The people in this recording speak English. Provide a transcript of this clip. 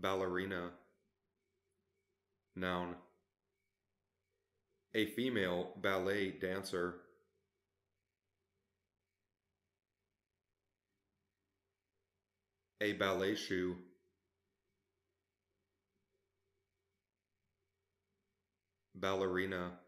Ballerina. Noun. A female ballet dancer. A ballet shoe. Ballerina.